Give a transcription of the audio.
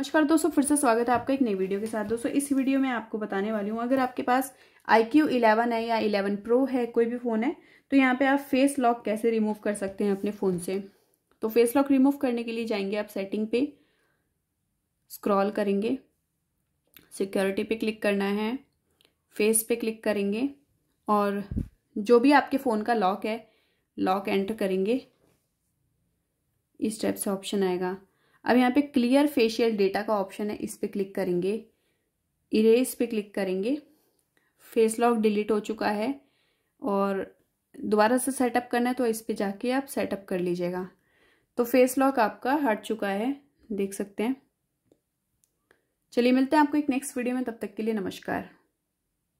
नमस्कार दोस्तों फिर से स्वागत है आपका एक नई वीडियो के साथ दोस्तों इस वीडियो में आपको बताने वाली हूँ अगर आपके पास आई क्यू इलेवन है या इलेवन प्रो है कोई भी फ़ोन है तो यहाँ पे आप फेस लॉक कैसे रिमूव कर सकते हैं अपने फ़ोन से तो फेस लॉक रिमूव करने के लिए जाएंगे आप सेटिंग पे स्क्रॉल करेंगे सिक्योरिटी पे क्लिक करना है फेस पे क्लिक करेंगे और जो भी आपके फ़ोन का लॉक है लॉक एंटर करेंगे इस टाइप से ऑप्शन आएगा अब यहाँ पे क्लियर फेशियल डेटा का ऑप्शन है इस पर क्लिक करेंगे इरेज पे क्लिक करेंगे फेस लॉक डिलीट हो चुका है और दोबारा से सेटअप करना है तो इस पर जाके आप सेटअप कर लीजिएगा तो फेस लॉक आपका हट चुका है देख सकते हैं चलिए मिलते हैं आपको एक नेक्स्ट वीडियो में तब तक के लिए नमस्कार